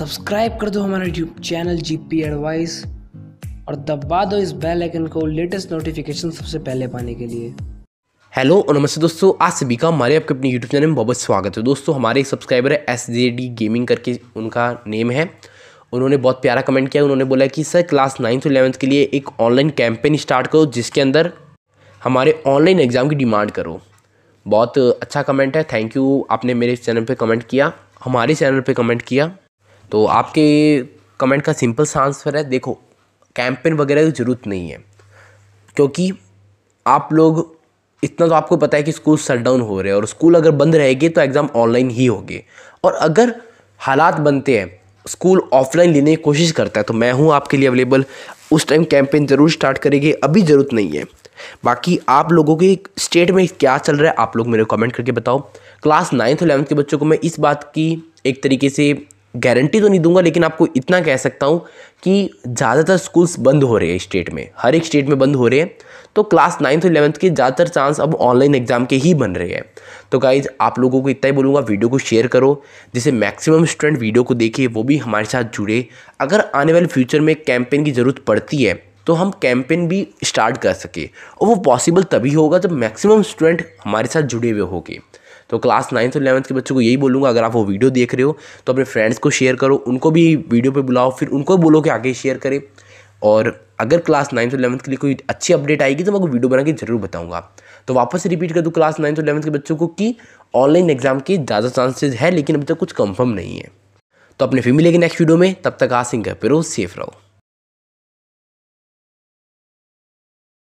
subscribe कर दो हमारा YouTube channel G P advice और दबा दो इस बेल आइकन को लेटेस्ट नोटिफिकेशन सबसे पहले पाने के लिए हेलो और नमस्ते दोस्तों आज सभी का हमारे आपके अपने यूट्यूब चैनल में बहुत स्वागत है दोस्तों हमारे एक सब्सक्राइबर है एस जे डी गेमिंग करके उनका नेम है उन्होंने बहुत प्यारा कमेंट किया उन्होंने बोला कि सर क्लास नाइन्थ और इलेवंथ के लिए एक ऑनलाइन कैंपेन स्टार्ट करो जिसके अंदर हमारे ऑनलाइन एग्ज़ाम की डिमांड करो बहुत अच्छा कमेंट है थैंक यू आपने मेरे चैनल पर कमेंट किया हमारे चैनल पर कमेंट किया तो आपके कमेंट का सिंपल सा आंसर है देखो कैंपेन वगैरह की ज़रूरत नहीं है क्योंकि आप लोग इतना तो आपको पता है कि स्कूल शट डाउन हो रहे हैं और स्कूल अगर बंद रहेगी तो एग्ज़ाम ऑनलाइन ही होगी और अगर हालात बनते हैं स्कूल ऑफलाइन लेने की कोशिश करता है तो मैं हूँ आपके लिए अवेलेबल उस टाइम कैंपेन ज़रूर स्टार्ट करेंगे अभी ज़रूरत नहीं है बाकी आप लोगों के स्टेट में क्या चल रहा है आप लोग मेरे को कमेंट करके बताओ क्लास नाइन्थ और इलेवंथ के बच्चों को मैं इस बात की एक तरीके से गारंटी तो नहीं दूंगा लेकिन आपको इतना कह सकता हूँ कि ज़्यादातर स्कूल्स बंद हो रहे हैं स्टेट में हर एक स्टेट में बंद हो रहे हैं तो क्लास नाइन्थ और इलेवंथ के ज़्यादातर चांस अब ऑनलाइन एग्ज़ाम के ही बन रहे हैं तो गाइज आप लोगों को इतना ही बोलूँगा वीडियो को शेयर करो जिसे मैक्सिमम स्टूडेंट वीडियो को देखे वो भी हमारे साथ जुड़े अगर आने वाले फ्यूचर में कैंपेन की ज़रूरत पड़ती है तो हम कैंपेन भी स्टार्ट कर सके और वो पॉसिबल तभी होगा जब मैक्सिमम स्टूडेंट हमारे साथ जुड़े हुए होंगे तो क्लास नाइन्थ और इलेवंथ के बच्चों को यही बोलूँगा अगर आप वो वीडियो देख रहे हो तो अपने फ्रेंड्स को शेयर करो उनको भी वीडियो पर बुलाओ फिर उनको बोलो कि आगे शेयर करें और अगर क्लास नाइन्थ और इलेवंथ के लिए कोई अच्छी अपडेट आएगी तो मैं आपको वीडियो बना के जरूर बताऊँगा तो वापस से रिपीट कर दूँ क्लास नाइन्थ और इलेवंथ के बच्चों को कि ऑनलाइन एग्जाम के ज़्यादा चांसेस है लेकिन अभी तक कुछ कंफर्म नहीं है तो अपने फिर मिलेगी नेक्स्ट वीडियो में तब तक आ सिंह पे रहो सेफ रहो